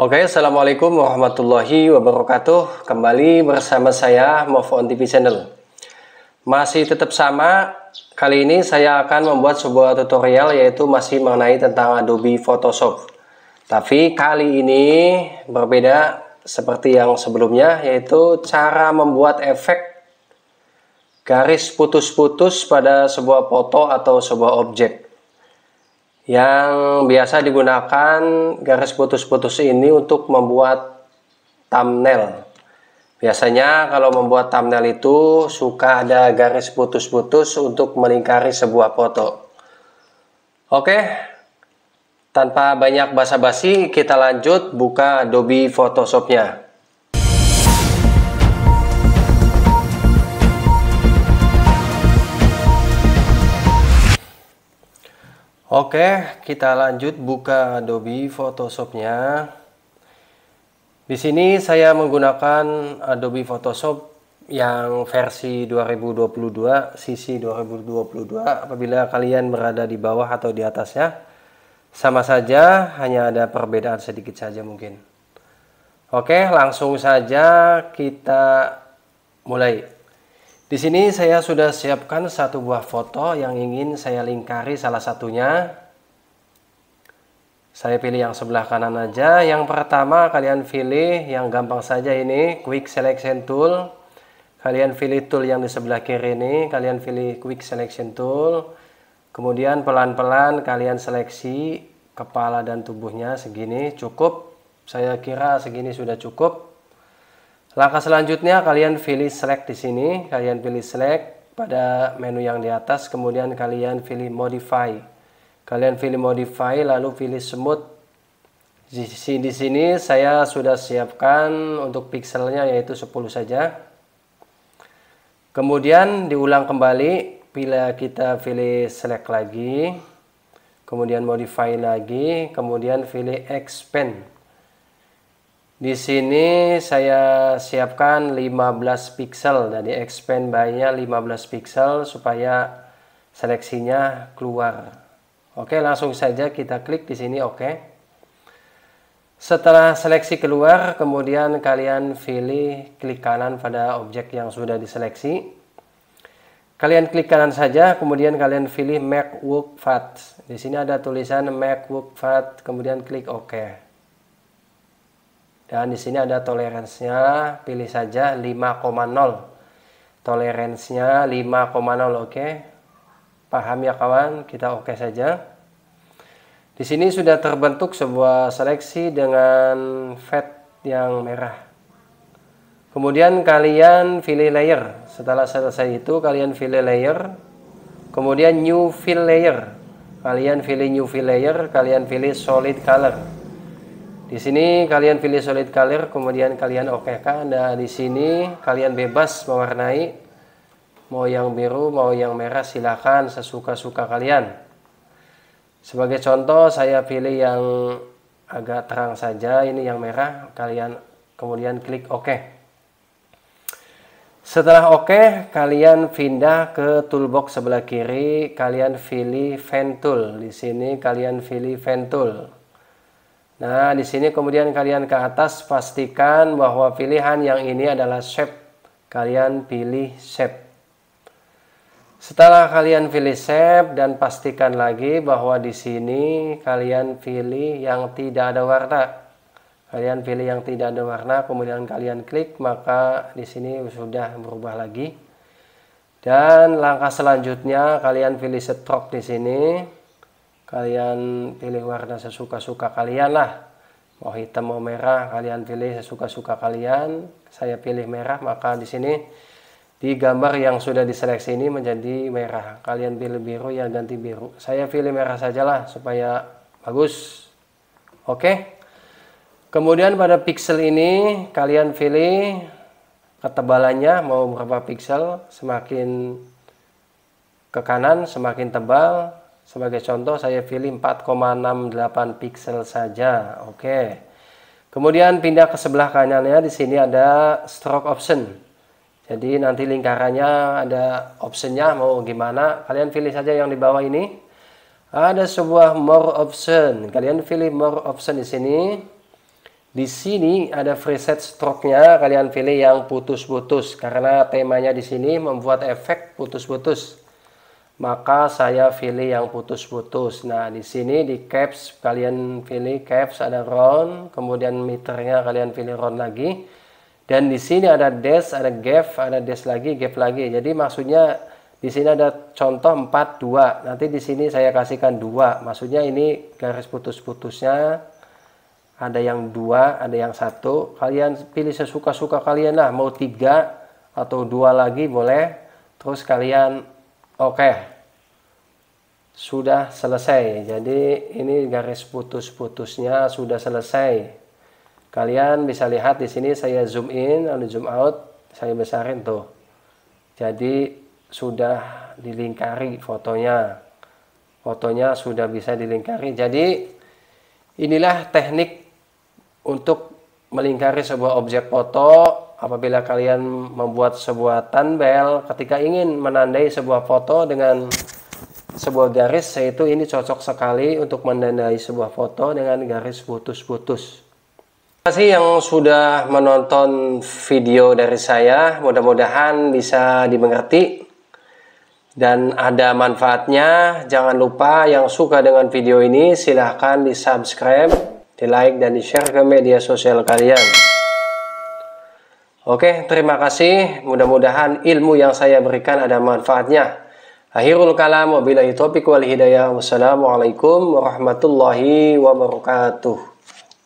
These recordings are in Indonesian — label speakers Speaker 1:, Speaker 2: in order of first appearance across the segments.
Speaker 1: Oke, okay, Assalamualaikum warahmatullahi wabarakatuh. Kembali bersama saya Mofon TV Channel. Masih tetap sama, kali ini saya akan membuat sebuah tutorial yaitu masih mengenai tentang Adobe Photoshop. Tapi kali ini berbeda seperti yang sebelumnya yaitu cara membuat efek garis putus-putus pada sebuah foto atau sebuah objek yang biasa digunakan garis putus-putus ini untuk membuat thumbnail. Biasanya kalau membuat thumbnail itu suka ada garis putus-putus untuk melingkari sebuah foto. Oke, tanpa banyak basa-basi kita lanjut buka Adobe Photoshopnya. nya Oke, kita lanjut buka Adobe Photoshop-nya. Di sini saya menggunakan Adobe Photoshop yang versi 2022, CC 2022. Apabila kalian berada di bawah atau di atasnya, sama saja, hanya ada perbedaan sedikit saja mungkin. Oke, langsung saja kita mulai. Di sini saya sudah siapkan satu buah foto yang ingin saya lingkari salah satunya. Saya pilih yang sebelah kanan aja. Yang pertama kalian pilih yang gampang saja ini, Quick Selection Tool. Kalian pilih tool yang di sebelah kiri ini, kalian pilih Quick Selection Tool. Kemudian pelan-pelan kalian seleksi kepala dan tubuhnya segini cukup. Saya kira segini sudah cukup. Langkah selanjutnya kalian pilih select di sini, kalian pilih select pada menu yang di atas, kemudian kalian pilih modify. Kalian pilih modify lalu pilih smooth. Di sini, di sini saya sudah siapkan untuk pixelnya yaitu 10 saja. Kemudian diulang kembali bila kita pilih select lagi, kemudian modify lagi, kemudian pilih expand. Di sini saya siapkan 15 pixel, jadi expand by-nya 15 pixel supaya seleksinya keluar. Oke, langsung saja kita klik di sini oke. Setelah seleksi keluar, kemudian kalian pilih klik kanan pada objek yang sudah diseleksi. Kalian klik kanan saja, kemudian kalian pilih Make Work Fat Di sini ada tulisan Make Work Fat kemudian klik OK. Dan di sini ada toleransinya, pilih saja 5,0. Toleransinya 5,0, oke. Okay? Paham ya kawan? Kita oke okay saja. Di sini sudah terbentuk sebuah seleksi dengan fat yang merah. Kemudian kalian pilih layer. Setelah selesai itu kalian pilih layer. Kemudian new fill layer. Kalian pilih new fill layer, kalian pilih solid color. Di sini kalian pilih solid color, kemudian kalian oke kan Nah, di sini kalian bebas mewarnai. Mau yang biru, mau yang merah, silahkan sesuka-suka kalian. Sebagai contoh, saya pilih yang agak terang saja, ini yang merah. Kalian kemudian klik OK. Setelah OK, kalian pindah ke toolbox sebelah kiri. Kalian pilih fan Tool. Di sini kalian pilih fan Tool Nah, di sini kemudian kalian ke atas pastikan bahwa pilihan yang ini adalah shape. Kalian pilih shape. Setelah kalian pilih shape dan pastikan lagi bahwa di sini kalian pilih yang tidak ada warna. Kalian pilih yang tidak ada warna, kemudian kalian klik, maka di sini sudah berubah lagi. Dan langkah selanjutnya kalian pilih stroke di sini kalian pilih warna sesuka-suka kalian lah mau hitam mau merah kalian pilih sesuka-suka kalian saya pilih merah maka di sini di gambar yang sudah diseleksi ini menjadi merah kalian pilih biru ya ganti biru saya pilih merah sajalah supaya bagus oke kemudian pada pixel ini kalian pilih ketebalannya mau berapa pixel semakin ke kanan semakin tebal sebagai contoh saya pilih 4,68 pixel saja. Oke. Kemudian pindah ke sebelah kanannya di sini ada stroke option. Jadi nanti lingkarannya ada optionnya mau gimana kalian pilih saja yang di bawah ini. Ada sebuah more option. Kalian pilih more option di sini. Di sini ada preset stroke-nya. Kalian pilih yang putus-putus karena temanya di sini membuat efek putus-putus maka saya pilih yang putus-putus. Nah, di sini di caps kalian pilih caps ada round, kemudian meternya kalian pilih round lagi. Dan di sini ada dash, ada gap, ada dash lagi, gap lagi. Jadi maksudnya di sini ada contoh 4 2. Nanti di sini saya kasihkan 2. Maksudnya ini garis putus-putusnya ada yang 2, ada yang 1. Kalian pilih sesuka-suka kalian lah, mau 3 atau 2 lagi boleh. Terus kalian Oke. Sudah selesai. Jadi ini garis putus-putusnya sudah selesai. Kalian bisa lihat di sini saya zoom in lalu zoom out, saya besarin tuh. Jadi sudah dilingkari fotonya. Fotonya sudah bisa dilingkari. Jadi inilah teknik untuk melingkari sebuah objek foto apabila kalian membuat sebuah tanbel ketika ingin menandai sebuah foto dengan sebuah garis yaitu ini cocok sekali untuk menandai sebuah foto dengan garis putus-putus terima kasih yang sudah menonton video dari saya mudah-mudahan bisa dimengerti dan ada manfaatnya jangan lupa yang suka dengan video ini silahkan di subscribe di like dan di share ke media sosial kalian Oke, terima kasih. Mudah-mudahan ilmu yang saya berikan ada manfaatnya. Akhirul kalam wabillahi taufiq wal hidayah. Wassalamualaikum warahmatullahi wabarakatuh.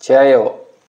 Speaker 1: Jayo.